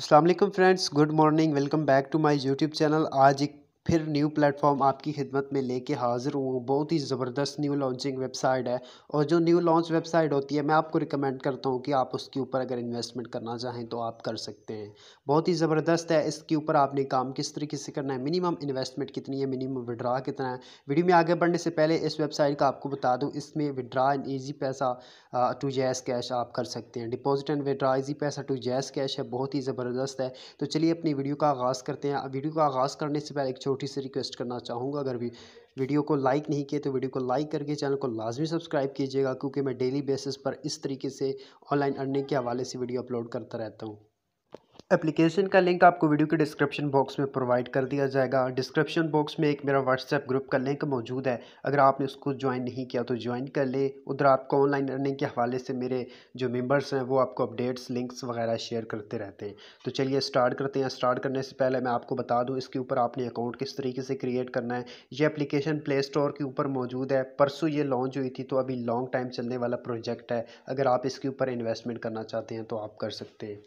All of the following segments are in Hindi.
Aslam friends good morning welcome back to my YouTube channel आज एक फिर न्यू प्लेटफॉर्म आपकी खिदमत में लेके हाज़िर हूँ बहुत ही ज़बरदस्त न्यू लॉन्चिंग वेबसाइट है और जो न्यू लॉन्च वेबसाइट होती है मैं आपको रिकमेंड करता हूँ कि आप उसके ऊपर अगर इन्वेस्टमेंट करना चाहें तो आप कर सकते हैं बहुत ही ज़बरदस्त है इसके ऊपर आपने काम किस तरीके से करना है मिनिमम इन्वेस्टमेंट कितनी है मिनिमम विड्रा कितना है वीडियो में आगे बढ़ने से पहले इस वेबसाइट का आपको बता दूँ इसमें withdraw and Easypaisa to JazzCash आप कर सकते हैं deposit and withdraw Easypaisa to JazzCash है बहुत ही ज़बरदस्त है तो चलिए अपनी वीडियो का आगाज़ करते हैं वीडियो का आगाज़ करने से पहले एक छोटी छोटी सी रिक्वेस्ट करना चाहूँगा अगर भी वीडियो को लाइक नहीं किए तो वीडियो को लाइक करके चैनल को लाजमी सब्सक्राइब कीजिएगा क्योंकि मैं डेली बेसिस पर इस तरीके से ऑनलाइन अर्निंग के हवाले से वीडियो अपलोड करता रहता हूँ एप्लीकेशन का लिंक आपको वीडियो के डिस्क्रिप्शन बॉक्स में प्रोवाइड कर दिया जाएगा डिस्क्रिप्शन बॉक्स में एक मेरा व्हाट्सएप ग्रुप का लिंक मौजूद है अगर आपने उसको ज्वाइन नहीं किया तो ज्वाइन कर ले उधर आपको ऑनलाइन अर्निंग के हवाले से मेरे जो मेम्बर्स हैं वो आपको अपडेट्स लिंक्स वगैरह शेयर करते रहते हैं तो चलिए स्टार्ट करते हैं स्टार्ट करने से पहले मैं आपको बता दूँ इसके ऊपर आपने अकाउंट किस तरीके से क्रिएट करना है ये एप्लीकेशन प्ले स्टोर के ऊपर मौजूद है परसों ये लॉन्च हुई थी तो अभी लॉन्ग टाइम चलने वाला प्रोजेक्ट है अगर आप इसके ऊपर इन्वेस्टमेंट करना चाहते हैं तो आप कर सकते हैं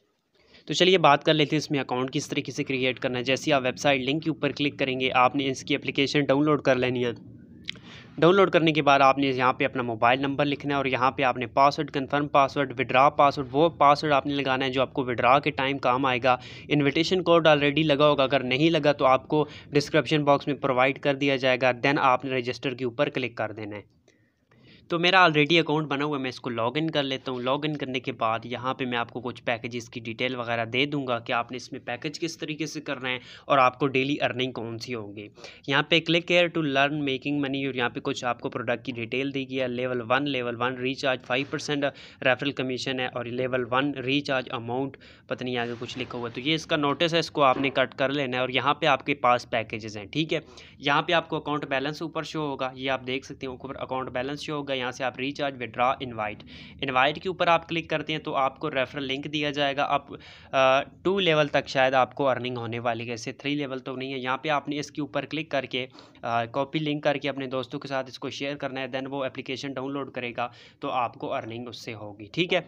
तो चलिए बात कर लेते हैं इसमें अकाउंट किस तरीके से क्रिएट करना है जैसे आप वेबसाइट लिंक के ऊपर क्लिक करेंगे आपने इसकी एप्लीकेशन डाउनलोड कर लेनी है डाउनलोड करने के बाद आपने यहाँ पे अपना मोबाइल नंबर लिखना है और यहाँ पे आपने password confirm password withdraw password वो पासवर्ड आपने लगाना है जो आपको विड्रा के टाइम काम आएगा इनविटेशन कोड ऑलरेडी लगा होगा अगर नहीं लगा तो आपको डिस्क्रिप्शन बॉक्स में प्रोवाइड कर दिया जाएगा देन आपने रजिस्टर के ऊपर क्लिक कर देना है तो मेरा ऑलरेडी अकाउंट बना हुआ है मैं इसको लॉगिन कर लेता हूँ लॉगिन करने के बाद यहाँ पे मैं आपको कुछ पैकेजेस की डिटेल वगैरह दे दूँगा कि आपने इसमें पैकेज किस तरीके से करना है और आपको डेली अर्निंग कौन सी होगी यहाँ पे click care to learn making money और यहाँ पे कुछ आपको प्रोडक्ट की डिटेल दी गई है level one level one recharge five percent referral commission है और लेवल वन रिचार्ज अमाउंट पता नहीं आगे कुछ लिखा हुआ तो ये इसका नोटिस है इसको आपने कट कर लेना है और यहाँ पर आपके पास पैकेजेस हैं ठीक है यहाँ पर आपको अकाउंट बैलेंस ऊपर शो होगा ये आप देख सकते हैं ऊपर अकाउंट बैलेंस शो होगा यहाँ से आप रिचार्ज विड्रा इनवाइट इनवाइट के ऊपर आप क्लिक करते हैं तो आपको रेफरल लिंक दिया जाएगा आप टू लेवल तक शायद आपको अर्निंग होने वाली है इससे थ्री लेवल तो नहीं है यहाँ पे आपने इसके ऊपर क्लिक करके कॉपी लिंक करके अपने दोस्तों के साथ इसको शेयर करना है देन वो एप्लीकेशन डाउनलोड करेगा तो आपको अर्निंग उससे होगी ठीक है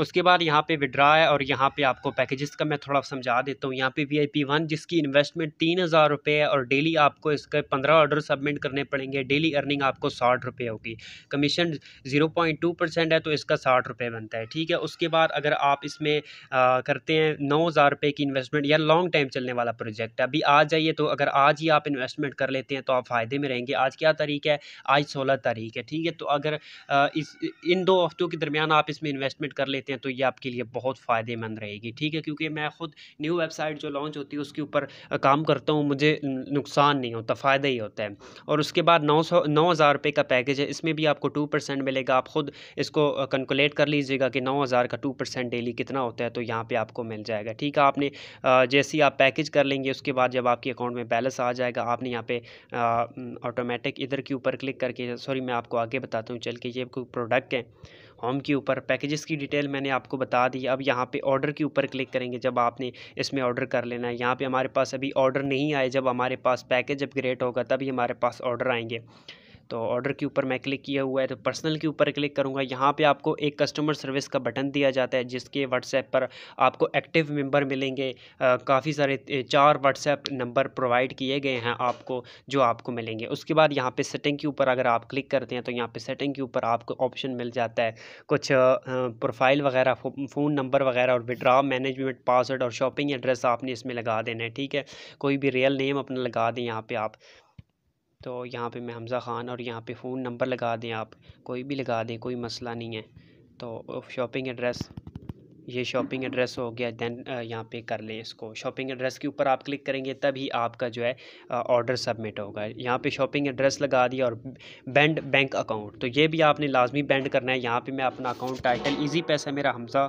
उसके बाद यहाँ पे विड्रा है और यहाँ पे आपको पैकेजेस का मैं थोड़ा समझा देता हूँ यहाँ पे वी आई पी वन जिसकी इन्वेस्टमेंट तीन हज़ार रुपये है और डेली आपको इसके पंद्रह ऑर्डर सबमिट करने पड़ेंगे डेली अर्निंग आपको साठ रुपये होगी commission zero point two percent है तो इसका साठ रुपये बनता है ठीक है उसके बाद अगर आप इसमें आ, करते हैं नौ हज़ार रुपये की इन्वेस्टमेंट या लॉन्ग टाइम चलने वाला प्रोजेक्ट है अभी आ जाइए तो अगर आज ही आप इन्वेस्टमेंट कर लेते हैं तो आप फ़ायदे में रहेंगे आज क्या तारीख है आज सोलह तारीख है ठीक है तो अगर इस इन दो हफ्तों के दरमियान आप इसमें इन्वेस्टमेंट कर लेते लेते हैं तो ये आपके लिए बहुत फ़ायदेमंद रहेगी ठीक है क्योंकि मैं खुद न्यू वेबसाइट जो लॉन्च होती है उसके ऊपर काम करता हूँ मुझे नुकसान नहीं होता फ़ायदा ही होता है और उसके बाद नौ सौ नौ हज़ार का पैकेज है इसमें भी आपको टू परसेंट मिलेगा आप खुद इसको कैलकुलेट कर लीजिएगा कि नौ हज़ार का टू परसेंट डेली कितना होता है तो यहाँ पर आपको मिल जाएगा ठीक है आपने जैसे ही आप पैकेज कर लेंगे उसके बाद जब आपके अकाउंट में बैलेंस आ जाएगा आपने यहाँ पे ऑटोमेटिक इधर के ऊपर क्लिक करके सॉरी मैं आपको आगे बताता हूँ चल के ये प्रोडक्ट है होम के ऊपर पैकेजेस की डिटेल मैंने आपको बता दी अब यहाँ पे ऑर्डर के ऊपर क्लिक करेंगे जब आपने इसमें ऑर्डर कर लेना है यहाँ पे हमारे पास अभी ऑर्डर नहीं आए जब हमारे पास पैकेज अपग्रेड होगा तभी हमारे पास ऑर्डर आएंगे तो ऑर्डर के ऊपर मैं क्लिक किया हुआ है तो पर्सनल के ऊपर क्लिक करूँगा यहाँ पे आपको एक कस्टमर सर्विस का बटन दिया जाता है जिसके व्हाट्सएप पर आपको एक्टिव मेंबर मिलेंगे काफ़ी सारे चार व्हाट्सएप नंबर प्रोवाइड किए गए हैं आपको जो आपको मिलेंगे उसके बाद यहाँ पे सेटिंग के ऊपर अगर आप क्लिक करते हैं तो यहाँ पे सेटिंग के ऊपर आपको ऑप्शन मिल जाता है कुछ प्रोफाइल वगैरह फ़ोन नंबर वगैरह और विड्रा मैनेजमेंट पासवर्ड और शॉपिंग एड्रेस आपने इसमें लगा देना है ठीक है कोई भी रियल नेम अपना लगा दें यहाँ पर आप तो यहाँ पे मैं हमज़ा ख़ान और यहाँ पे फ़ोन नंबर लगा दें आप कोई भी लगा दें कोई मसला नहीं है तो शॉपिंग एड्रेस ये शॉपिंग एड्रेस हो गया दैन यहाँ पे कर लें इसको शॉपिंग एड्रेस के ऊपर आप क्लिक करेंगे तभी आपका जो है ऑर्डर सबमिट होगा यहाँ पे शॉपिंग एड्रेस लगा दिया और बैंड बैंक अकाउंट तो ये भी आपने लाजमी बैंड करना है यहाँ पे मैं अपना अकाउंट टाइटल इजी पैसा मेरा हमज़ा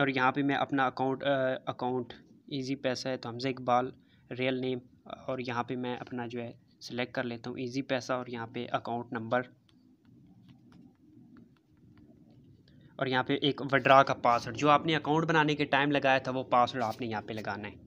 और यहाँ पे मैं अपना अकाउंट अकाउंट ईजी पैसा है तो हमज़ा इकबाल रियल नेम और यहाँ पे मैं अपना जो है सिलेक्ट कर लेता हूँ इजी पैसा और यहाँ पे अकाउंट नंबर और यहाँ पे एक विड्रा का पासवर्ड जो आपने अकाउंट बनाने के टाइम लगाया था वो पासवर्ड आपने यहाँ पे लगाना है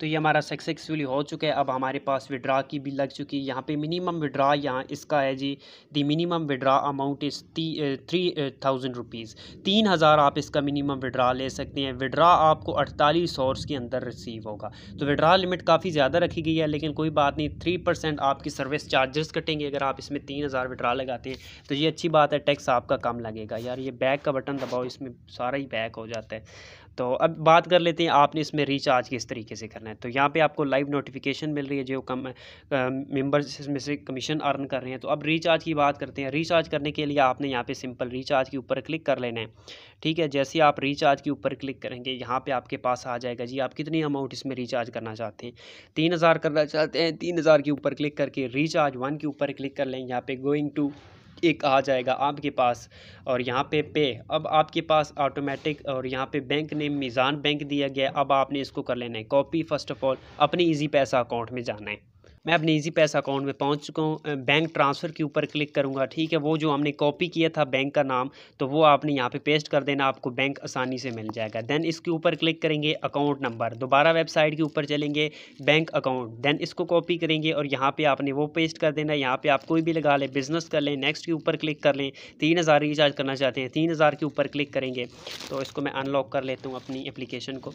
तो ये हमारा सक्सेसफुली हो चुका है अब हमारे पास विड्रा की भी लग चुकी है यहाँ पे मिनिमम विड्रा यहाँ इसका है जी दी मिनिमम विड्रा अमाउंट ती थ्री थाउजेंड रुपीज़ तीन हज़ार आप इसका मिनिमम विड्रा ले सकते हैं विड्रा आपको अड़तालीस हॉर्स के अंदर रिसीव होगा तो विड्रा लिमिट काफ़ी ज़्यादा रखी गई है लेकिन कोई बात नहीं थ्री परसेंट आपकी सर्विस चार्जेस कटेंगे अगर आप इसमें तीन हज़ार विड्रा लगाते हैं तो ये अच्छी बात है टैक्स आपका कम लगेगा यार ये बैक का बटन दबाओ इसमें सारा ही बैक हो जाता है तो अब बात कर लेते हैं आपने इसमें रिचार्ज किस तरीके से करना करना है तो यहाँ पे आपको लाइव नोटिफिकेशन मिल रही है जो कम मेंबर्स में से कमीशन अर्न कर रहे हैं तो अब रिचार्ज की बात करते हैं रिचार्ज करने के लिए आपने यहाँ पे सिंपल रिचार्ज के ऊपर क्लिक कर लेना है ठीक है जैसे आप रिचार्ज के ऊपर क्लिक करेंगे यहाँ पर आपके पास आ जाएगा जी आप कितनी अमाउंट इसमें रिचार्ज करना चाहते हैं तीन करना चाहते हैं तीन के ऊपर क्लिक करके रिचार्ज वन के ऊपर क्लिक कर लें यहाँ पर गोइंग टू एक आ जाएगा आपके पास और यहाँ पे पे अब आपके पास ऑटोमेटिक और यहाँ पे बैंक नेम मिज़ान बैंक दिया गया अब आपने इसको कर लेना है कॉपी फर्स्ट ऑफ ऑल अपने इजी पैसा अकाउंट में जाना है मैं अपने इजी पैसा अकाउंट में पहुंच चुका हूं बैंक ट्रांसफ़र के ऊपर क्लिक करूंगा ठीक है वो जो हमने कॉपी किया था बैंक का नाम तो वो आपने यहाँ पे पेस्ट कर देना आपको बैंक आसानी से मिल जाएगा देन इसके ऊपर क्लिक करेंगे अकाउंट नंबर दोबारा वेबसाइट के ऊपर चलेंगे बैंक अकाउंट देन इसको कॉपी करेंगे और यहाँ पर आपने वो पेस्ट कर देना यहाँ पर आप कोई भी लगा लें बिज़नेस कर लें नेक्स्ट के ऊपर क्लिक कर लें तीन हज़ार रिचार्ज करना चाहते हैं तीन हज़ार के ऊपर क्लिक करेंगे तो इसको मैं अनलॉक कर लेता हूँ अपनी एप्लीकेशन को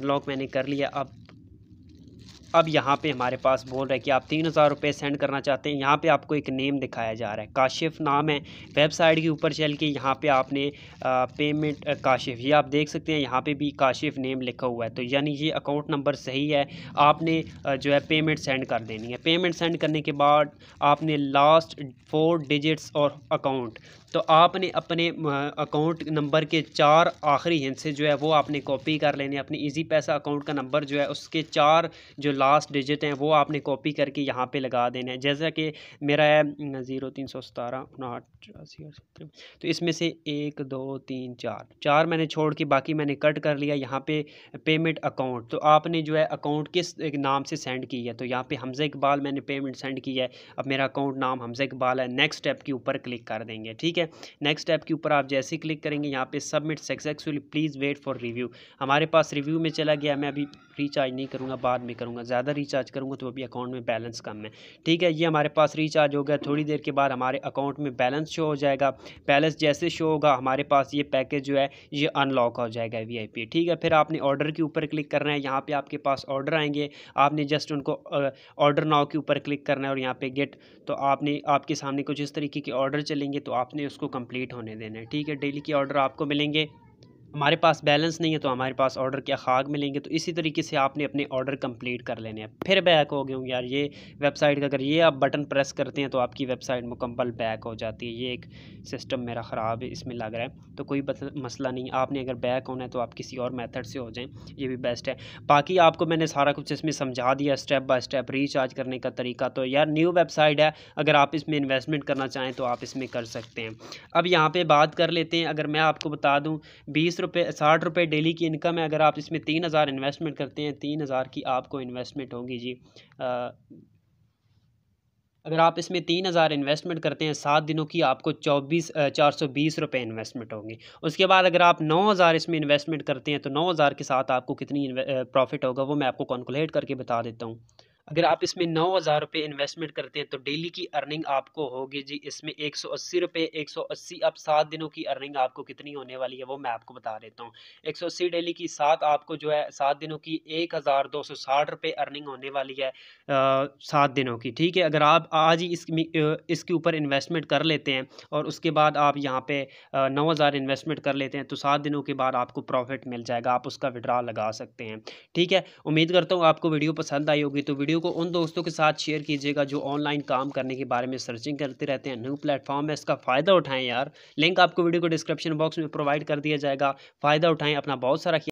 अनलॉक मैंने कर लिया अब अब यहाँ पे हमारे पास बोल रहा है कि आप तीन हज़ार रुपये सेंड करना चाहते हैं यहाँ पे आपको एक नेम दिखाया जा रहा है काशिफ नाम है वेबसाइट के ऊपर चल के यहाँ पे आपने आ, पेमेंट काशिफ ये आप देख सकते हैं यहाँ पे भी काशिफ नेम लिखा हुआ है तो यानी ये अकाउंट नंबर सही है आपने जो है पेमेंट सेंड कर देनी है पेमेंट सेंड करने के बाद आपने लास्ट फोर डिजिट्स और अकाउंट तो आपने अपने अकाउंट नंबर के चार आखिरी हिस्से जो है वो आपने कॉपी कर लेने अपने इजी पैसा अकाउंट का नंबर जो है उसके चार जो लास्ट डिजिट हैं वो आपने कॉपी करके यहाँ पे लगा देने हैं जैसा कि मेरा है ज़ीरो तीन सौ सतारह उनाहठ चौरासी तो इसमें से एक दो तीन चार चार मैंने छोड़ के बाकी मैंने कट कर लिया यहाँ पे पेमेंट अकाउंट तो आपने जो है अकाउंट किस नाम से सेंड की है तो यहाँ पे हमज़ा इकबाल मैंने पेमेंट सेंड की है अब मेरा अकाउंट नाम हमज़ा इकबाल है नेक्स्ट स्टेप के ऊपर क्लिक कर देंगे ठीक है नेक्स्ट स्टेप के ऊपर आप जैसे क्लिक करेंगे यहाँ पे submit successfully please wait for review हमारे पास रिव्यू में चला गया मैं अभी रिचार्ज नहीं करूँगा बाद में करूँगा ज़्यादा रिचार्ज करूँगा तो अभी अकाउंट में बैलेंस कम है ठीक है ये हमारे पास रिचार्ज हो गया थोड़ी देर के बाद हमारे अकाउंट में बैलेंस शो हो जाएगा बैलेंस जैसे शो होगा हमारे पास ये पैकेज जो है ये अनलॉक हो जाएगा वी ठीक है फिर आपने ऑर्डर के ऊपर क्लिक करना है यहाँ पर आपके पास ऑर्डर आएंगे आपने जस्ट उनको ऑर्डर नाव के ऊपर क्लिक करना है और यहाँ पर गेट तो आपने आपके सामने कुछ इस तरीके के ऑर्डर चलेंगे तो आपने उसको कम्प्लीट होने देना है ठीक है डेली के ऑर्डर आपको मिलेंगे हमारे पास बैलेंस नहीं है तो हमारे पास ऑर्डर क्या खाक मिलेंगे तो इसी तरीके से आपने अपने ऑर्डर कंप्लीट कर लेने हैं फिर बैक हो गए होंगे यार ये वेबसाइट का अगर ये आप बटन प्रेस करते हैं तो आपकी वेबसाइट मुकम्मल बैक हो जाती है ये एक सिस्टम मेरा ख़राब है इसमें लग रहा है तो कोई मसला नहीं आपने अगर बैक होना है तो आप किसी और मैथड से हो जाएँ ये भी बेस्ट है बाकी आपको मैंने सारा कुछ इसमें समझा दिया स्टेप बाय स्टेप रिचार्ज करने का तरीका तो यार न्यू वेबसाइट है अगर आप इसमें इन्वेस्टमेंट करना चाहें तो आप इसमें कर सकते हैं अब यहाँ पर बात कर लेते हैं अगर मैं आपको बता दूँ बीस रुपये साठ रुपये डेली की इनकम है अगर आप इसमें तीन हज़ार इन्वेस्टमेंट करते हैं तीन हज़ार की आपको इन्वेस्टमेंट होगी जी आ, अगर आप इसमें तीन हज़ार इन्वेस्टमेंट करते हैं सात दिनों की आपको चौबीस चार सौ बीस रुपये इन्वेस्टमेंट होंगी उसके बाद अगर आप नौ हज़ार इसमें इन्वेस्टमेंट करते हैं तो नौ हज़ार के साथ आपको कितनी प्रॉफिट होगा वो मैं आपको कैलकुलेट करके बता देता हूँ अगर आप इसमें नौ हज़ार रुपये इन्वेस्टमेंट करते हैं तो डेली की अर्निंग आपको होगी जी इसमें एक सौ अस्सी रुपये एक सौ अस्सी अब सात दिनों की अर्निंग आपको कितनी होने वाली है वो मैं आपको बता देता हूँ एक सौ अस्सी डेली की सात आपको जो है सात दिनों की एक हज़ार दो सौ साठ रुपये अर्निंग होने वाली है सात दिनों की ठीक है अगर आप आज ही इसके ऊपर इन्वेस्टमेंट कर लेते हैं और उसके बाद आप यहाँ पे नौ हज़ार इन्वेस्टमेंट कर लेते हैं तो सात दिनों के बाद आपको प्रॉफिट मिल जाएगा आप उसका विड्रा लगा सकते हैं ठीक है उम्मीद करता हूँ आपको वीडियो पसंद आई होगी तो वीडियो वीडियो को उन दोस्तों के साथ शेयर कीजिएगा जो ऑनलाइन काम करने के बारे में सर्चिंग करते रहते हैं न्यू प्लेटफॉर्म है इसका फ़ायदा उठाएं यार लिंक आपको वीडियो को डिस्क्रिप्शन बॉक्स में प्रोवाइड कर दिया जाएगा फ़ायदा उठाएं अपना बहुत सारा